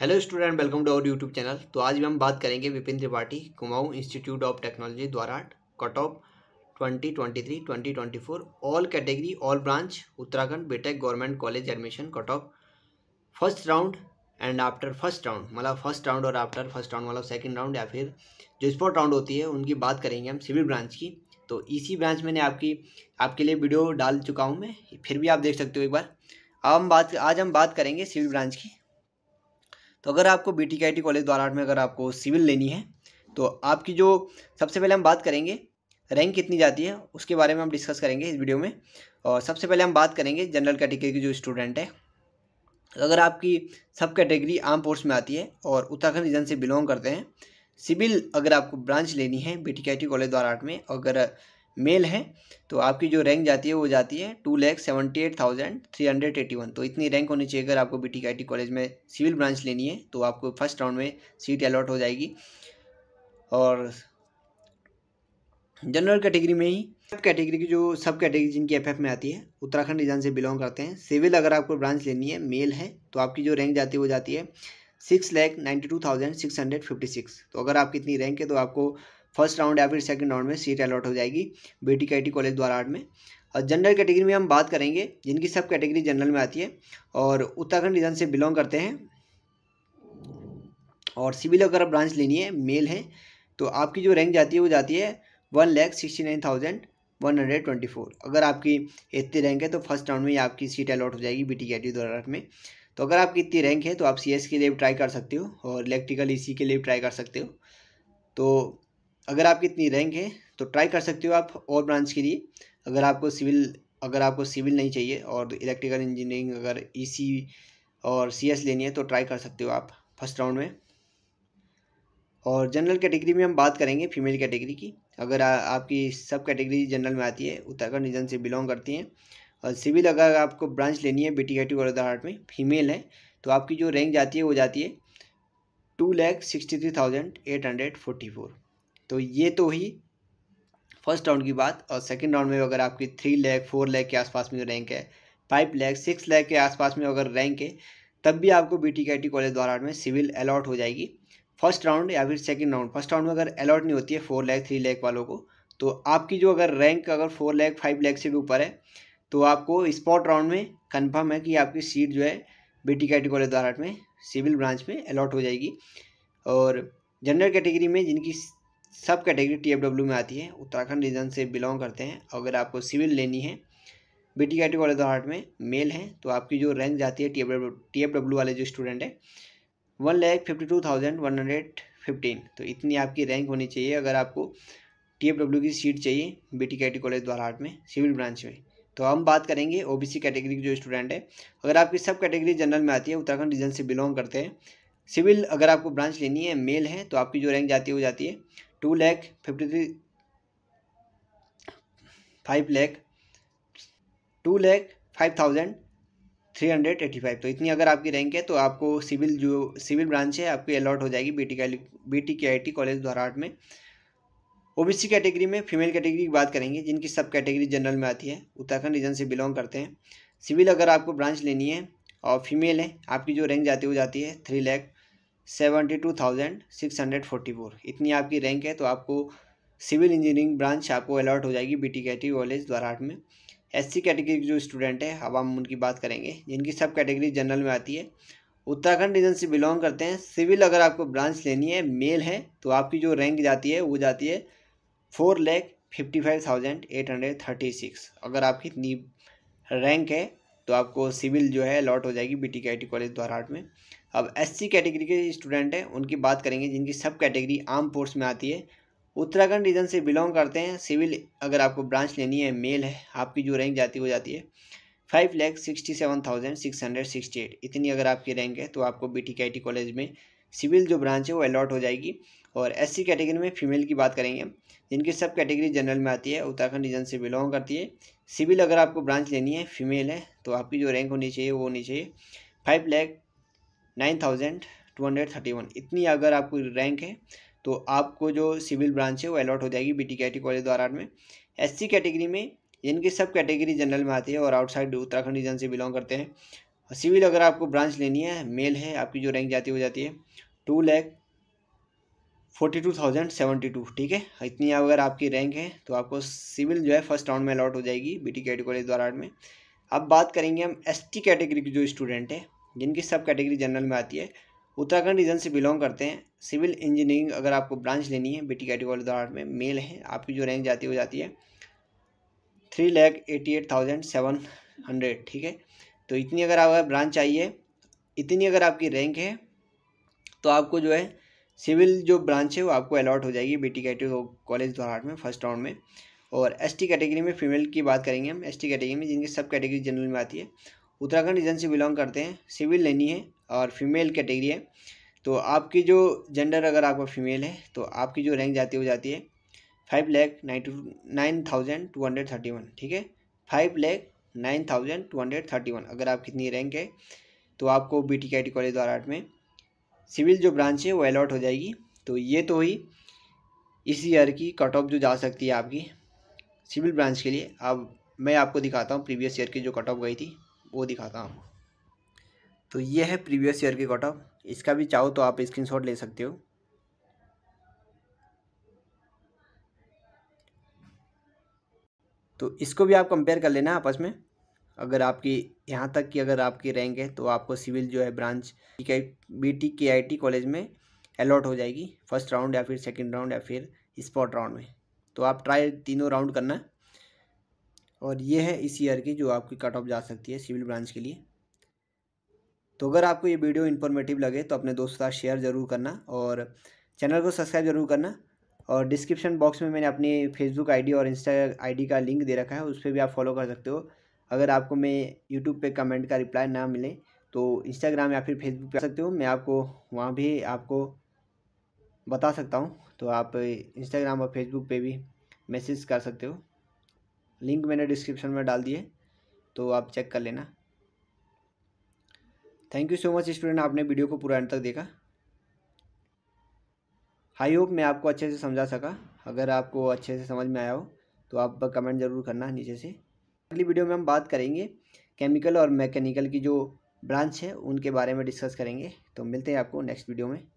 hello student welcome to our YouTube channel तो आज भी हम बात करेंगे Vipin Tripathi Kumaon Institute of Technology द्वारा cut off 2023 2024 all category all branch Uttarakhand BTech government college admission cut off first round and after first round मतलब first round और after first round मतलब सेकेंड राउंड या फिर जो स्पॉट राउंड होती है उनकी बात करेंगे हम सिविल ब्रांच की तो इसी ब्रांच मैंने आपकी आपके लिए वीडियो डाल चुका हूँ मैं फिर भी आप देख सकते हो एक बार अब हम बात आज हम बात करेंगे सिविल ब्रांच की तो अगर आपको B T I T college Dwarahat में अगर आपको सिविल लेनी है तो आपकी जो सबसे पहले हम बात करेंगे रैंक कितनी जाती है उसके बारे में हम डिस्कस करेंगे इस वीडियो में और सबसे पहले हम बात करेंगे जनरल कैटेगरी की जो स्टूडेंट है तो अगर आपकी सब कैटेगरी आम फोर्स में आती है और उत्तराखंड रीजन से बिलोंग करते हैं सिविल अगर आपको ब्रांच लेनी है बी टी कॉलेज द्वाराट में अगर मेल हैं तो आपकी जो रैंक जाती है वो जाती है two lakh seventy eight thousand three hundred eighty one तो इतनी रैंक होनी चाहिए अगर आपको बी टी कॉलेज में सिविल ब्रांच लेनी है तो आपको फर्स्ट राउंड में सीट अलॉट हो जाएगी और जनरल कैटेगरी में ही सब कैटेगरी की जो सब कैटेगरी जिनकी एफएफ में आती है उत्तराखंड रीजन से बिलोंग करते हैं सिविल अगर आपको ब्रांच लेनी है मेल है तो आपकी जो रैंक जाती है वो जाती है six lakh ninety two thousand six hundred fifty six तो अगर आपकी इतनी रैंक है तो आपको फर्स्ट राउंड या फिर सेकंड राउंड में सीट अलॉट हो जाएगी बेटी के कॉलेज द्वारा में और जनरल कैटेगरी में हम बात करेंगे जिनकी सब कैटेगरी जनरल में आती है और उत्तराखंड रीजन से बिलोंग करते हैं और सिविल अगर ब्रांच लेनी है मेल है तो आपकी जो रैंक जाती है वो जाती है one lakh sixty nine thousand one hundred twenty four अगर आपकी इतनी रैंक है तो फर्स्ट राउंड में आपकी सीट अलॉट हो जाएगी बी टी द्वारा में तो अगर आपकी इतनी रैंक है तो आप सी के लिए भी ट्राई कर सकते हो और इलेक्ट्रिकल ई e के लिए भी ट्राई कर सकते हो तो अगर आपकी इतनी रैंक है तो ट्राई कर सकते हो आप और ब्रांच के लिए अगर आपको सिविल अगर आपको सिविल नहीं चाहिए और इलेक्ट्रिकल इंजीनियरिंग अगर ई और सी लेनी है तो ट्राई कर सकते हो आप फर्स्ट राउंड में और जनरल कैटेगरी में हम बात करेंगे फीमेल कैटेगरी की अगर आ, आपकी सब कैटेगरी जनरल में आती है उत्तराखंड रीजन से बिलोंग करती हैं और सिविल अगर आपको ब्रांच लेनी है बेटी घाटी वड़ोदराहाट में फीमेल है तो आपकी जो रैंक जाती है वो जाती है two lakh sixty three thousand eight hundred forty four तो ये तो ही फर्स्ट राउंड की बात और सेकेंड राउंड में अगर आपकी थ्री लैख फोर लैख के आसपास में रैंक है फाइव लैख सिक्स लैख के आसपास में अगर रैंक है तब भी आपको बी टी कॉलेज द्वारा में सिविल अलॉट हो जाएगी फर्स्ट राउंड या फिर सेकेंड राउंड फर्स्ट राउंड में अगर अलॉट नहीं होती है फोर लैख थ्री लैख वालों को तो आपकी जो अगर रैंक अगर फोर लैख फाइव लैख से भी ऊपर है तो आपको स्पॉट राउंड में कन्फर्म है कि आपकी सीट जो है बी टी कॉलेज द्वारा में सिविल ब्रांच में अलॉट हो जाएगी और जनरल कैटेगरी में जिनकी सब कैटेगरी टी में आती है उत्तराखंड रीजन से बिलोंग करते हैं अगर आपको सिविल लेनी है बेटी कैटेगरी वाले दोहाट में मेल हैं तो आपकी जो रैंक जाती है टी एफ डब्ल्यू वाले जो स्टूडेंट है one lakh fifty two thousand one hundred fifteen तो इतनी आपकी रैंक होनी चाहिए अगर आपको टी एफ डब्ल्यू की सीट चाहिए बेटी कैटी कॉलेज द्वाराट में सिविल ब्रांच में तो हम बात करेंगे ओ बी सी कैटेगरी के जो स्टूडेंट है अगर आपकी सब कैटेगरी जनरल में आती है उत्तराखंड रीजन से बिलोंग करते हैं सिविल अगर आपको ब्रांच लेनी है मेल है तो आपकी जो रैंक जाती है वो जाती है two lakh fifty three five lakh two lakh five thousand three hundred eighty five तो इतनी अगर आपकी रैंक है तो आपको सिविल जो सिविल ब्रांच है आपकी अलॉट हो जाएगी बीटी बी टी के आई कॉलेज द्वाराट में ओबीसी कैटेगरी में फीमेल कैटेगरी की बात करेंगे जिनकी सब कैटेगरी जनरल में आती है उत्तराखंड रीजन से बिलोंग करते हैं सिविल अगर आपको ब्रांच लेनी है और फीमेल है आपकी जो रैंक जाती हो जाती है three lakh seventy two thousand six hundred forty four इतनी आपकी रैंक है तो आपको सिविल इंजीनियरिंग ब्रांच आपको अलॉट हो जाएगी बी टी कैटी कॉलेज द्वाराट में एस सी कैटेगरी के जो स्टूडेंट है अब हम उनकी बात करेंगे जिनकी सब कैटेगरी जनरल में आती है उत्तराखंड रीजन से बिलोंग करते हैं सिविल अगर आपको ब्रांच लेनी है मेल है तो आपकी जो रैंक जाती है वो जाती है four lakh fifty five thousand eight hundred thirty six अगर आपकी इतनी रैंक है तो आपको सिविल जो है अलॉट हो जाएगी बी टी कॉलेज द्वाराट में अब एससी कैटेगरी के स्टूडेंट हैं उनकी बात करेंगे जिनकी सब कैटेगरी आर्म फोर्स में आती है उत्तराखंड रीजन से बिलोंग करते हैं सिविल अगर आपको ब्रांच लेनी है मेल है आपकी जो रैंक जाती हो जाती है five lakh sixty seven thousand six hundred sixty eight इतनी अगर आपकी रैंक है तो आपको B T K T college में सिविल जो ब्रांच है वो अलॉट हो जाएगी और एस सी कैटेगरी में फीमेल की बात करेंगे जिनकी सब कैटेगरी जनरल में आती है उत्तराखंड रीजन से बिलोंग करती है सिविल अगर आपको ब्रांच लेनी है फीमेल है तो आपकी जो रैंक होनी चाहिए वो होनी चाहिए five lakh nine thousand two hundred thirty one इतनी अगर आपको रैंक है तो आपको जो सिविल ब्रांच है वो अलॉट हो जाएगी बी टी टी कॉलेज द्वारा में एस सी कैटेगरी में जिनकी सब कैटेगरी जनरल में आती है और आउटसाइड उत्तराखंड रीजन से बिलोंग करते हैं सिविल अगर आपको ब्रांच लेनी है मेल है आपकी जो रैंक जाती हो जाती है two lakh forty two thousand seventy two ठीक है इतनी अगर आपकी रैंक है तो आपको सिविल जो है फर्स्ट राउंड में अलॉट हो जाएगी बी टी कैटेगरी कॉलेज द्वारा में अब बात करेंगे हम एस टी कैटेगरी के जो स्टूडेंट है जिनकी सब कैटेगरी जनरल में आती है उत्तराखंड रीजन से बिलोंग करते हैं सिविल इंजीनियरिंग अगर आपको ब्रांच लेनी है बेटी कैटेगरी दौरान में मेल है आपकी जो रैंक जाती है वो जाती है three lakh eighty eight thousand seven hundred ठीक है तो इतनी अगर आप ब्रांच चाहिए इतनी अगर आपकी रैंक है तो आपको जो है सिविल जो ब्रांच है वो आपको अलॉट हो जाएगी बेटी कैटेगरी कॉलेज द्वाराट में फर्स्ट राउंड में और एसटी कैटेगरी में फीमेल की बात करेंगे हम एसटी कैटेगरी में जिनकी सब कैटेगरी जनरल में आती है उत्तराखंड रीजन से बिलोंग करते हैं सिविल लेनी है और फीमेल कैटेगरी है तो आपकी जो जेंडर अगर आपका फीमेल है तो आपकी जो रैंक जाती है वो जाती है five lakh ninety nine thousand two hundred thirty one ठीक है five lakh nine thousand two hundred thirty one अगर आप कितनी रैंक है तो आपको बी टी कैटी कॉलेज द्वारा आठ में सिविल जो ब्रांच है वो अलॉट हो जाएगी तो ये तो ही इस ईयर की कट ऑफ जो जा सकती है आपकी सिविल ब्रांच के लिए अब मैं आपको दिखाता हूँ प्रीवियस ईयर की जो कट ऑफ गई थी वो दिखाता हूँ तो ये है प्रीवियस ईयर के कट ऑफ इसका भी चाहो तो आप स्क्रीनशॉट ले सकते हो तो इसको भी आप कंपेयर कर लेना आपस में अगर आपकी यहाँ तक की अगर आपकी रैंक है तो आपको सिविल जो है branch B T K I T college में अलॉट हो जाएगी फर्स्ट राउंड या फिर सेकंड राउंड या फिर स्पॉट राउंड में तो आप ट्राई तीनों राउंड करना है और ये है इस ईयर की जो आपकी कट ऑफ जा सकती है सिविल ब्रांच के लिए तो अगर आपको ये वीडियो इन्फॉर्मेटिव लगे तो अपने दोस्तों के साथ शेयर ज़रूर करना और चैनल को सब्सक्राइब ज़रूर करना और डिस्क्रिप्शन बॉक्स में मैंने अपनी फेसबुक आईडी और इंस्टा आईडी का लिंक दे रखा है उस पर भी आप फॉलो कर सकते हो अगर आपको मैं यूट्यूब पे कमेंट का रिप्लाई ना मिले तो इंस्टाग्राम या फिर फेसबुक पे सकते हो मैं आपको वहाँ भी आपको बता सकता हूँ तो आप इंस्टाग्राम और फेसबुक पे भी मैसेज कर सकते हो लिंक मैंने डिस्क्रिप्शन में डाल दिए तो आप चेक कर लेना thank you so much student आपने वीडियो को पूरा एंड तक देखा आई होप मैं आपको अच्छे से समझा सका अगर आपको अच्छे से समझ में आया हो तो आप कमेंट ज़रूर करना नीचे से अगली वीडियो में हम बात करेंगे केमिकल और मैकेनिकल की जो ब्रांच है उनके बारे में डिस्कस करेंगे तो मिलते हैं आपको नेक्स्ट वीडियो में